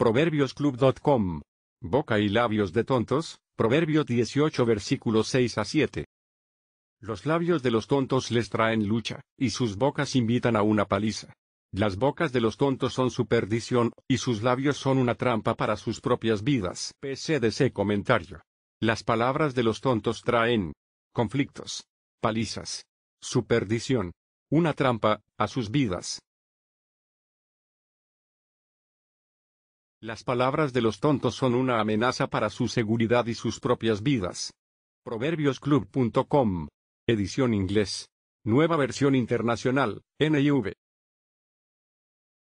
Proverbiosclub.com. Boca y labios de tontos, Proverbios 18 versículos 6 a 7. Los labios de los tontos les traen lucha, y sus bocas invitan a una paliza. Las bocas de los tontos son su perdición, y sus labios son una trampa para sus propias vidas. PCDC comentario. Las palabras de los tontos traen conflictos, palizas, su perdición, una trampa, a sus vidas. Las palabras de los tontos son una amenaza para su seguridad y sus propias vidas. Proverbiosclub.com. Edición inglés. Nueva versión internacional, NIV.